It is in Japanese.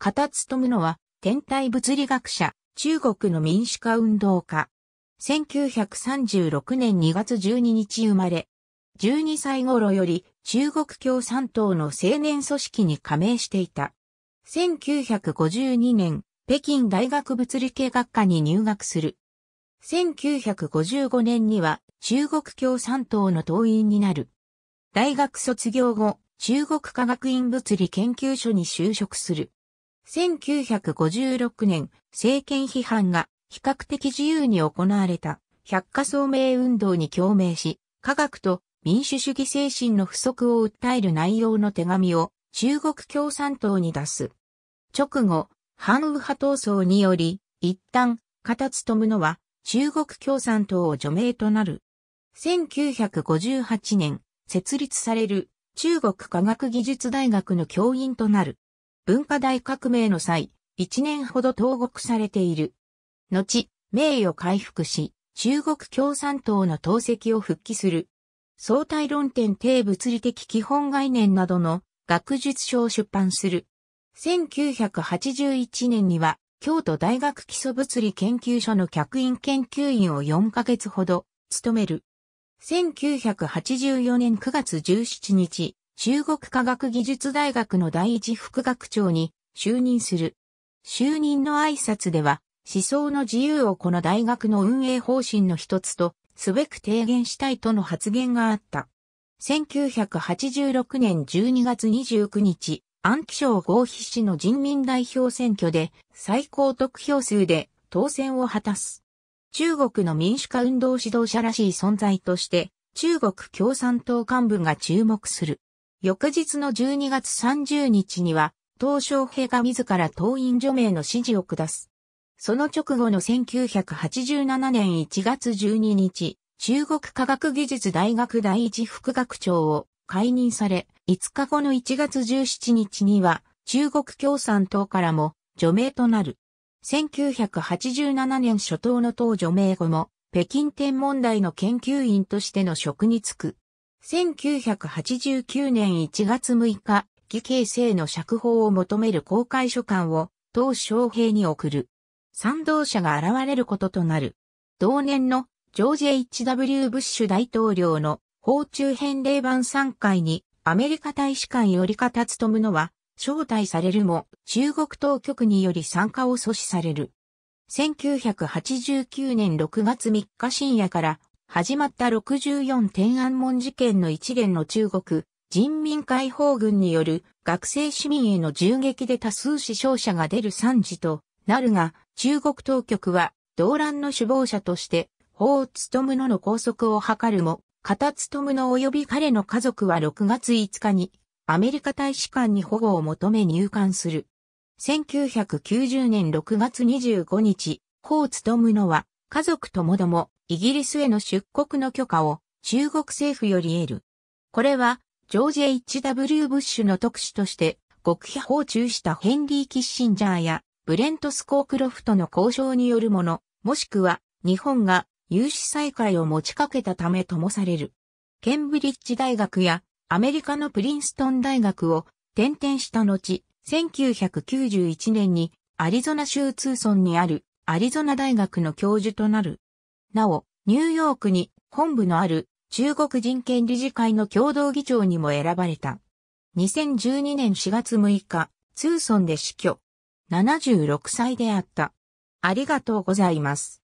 片津富野は、天体物理学者、中国の民主化運動家。1936年2月12日生まれ、12歳頃より中国共産党の青年組織に加盟していた。1952年、北京大学物理系学科に入学する。1955年には中国共産党の党員になる。大学卒業後、中国科学院物理研究所に就職する。1956年、政権批判が比較的自由に行われた百科聡明運動に共鳴し、科学と民主主義精神の不足を訴える内容の手紙を中国共産党に出す。直後、反右派闘争により、一旦、片津富のは中国共産党を除名となる。1958年、設立される中国科学技術大学の教員となる。文化大革命の際、一年ほど投獄されている。後、名誉回復し、中国共産党の党籍を復帰する。相対論点低物理的基本概念などの学術書を出版する。1981年には、京都大学基礎物理研究所の客員研究員を4ヶ月ほど務める。1984年9月17日、中国科学技術大学の第一副学長に就任する。就任の挨拶では、思想の自由をこの大学の運営方針の一つと、すべく提言したいとの発言があった。1986年12月29日、安徽省合肥市の人民代表選挙で最高得票数で当選を果たす。中国の民主化運動指導者らしい存在として、中国共産党幹部が注目する。翌日の12月30日には、東昌平が自ら党員除名の指示を下す。その直後の1987年1月12日、中国科学技術大学第一副学長を解任され、5日後の1月17日には、中国共産党からも除名となる。1987年初頭の党除名後も、北京天文台の研究員としての職に就く。1989年1月6日、義兄生の釈放を求める公開書簡を、当昌平に送る。賛同者が現れることとなる。同年のジョージ・ H.W. ブッシュ大統領の訪中返礼版3回にアメリカ大使館より方務のは招待されるも中国当局により参加を阻止される。1989年6月3日深夜から始まった64天安門事件の一元の中国人民解放軍による学生市民への銃撃で多数死傷者が出る惨事となるが、中国当局は動乱の首謀者として法務のの拘束を図るも、片務の及び彼の家族は6月5日にアメリカ大使館に保護を求め入管する。1990年6月25日、法務のは家族ともどもイギリスへの出国の許可を中国政府より得る。これは、ジョージ・ H.W. ブッシュの特使として、極秘訪中したヘンリー・キッシンジャーや、ブレント・スコークロフトの交渉によるもの、もしくは、日本が有資再開を持ちかけたためともされる。ケンブリッジ大学や、アメリカのプリンストン大学を転々した後、1991年にアリゾナ州ツーソンにあるアリゾナ大学の教授となる。なお、ニューヨークに本部のある中国人権理事会の共同議長にも選ばれた。2012年4月6日、ツーソンで死去。76歳であった。ありがとうございます。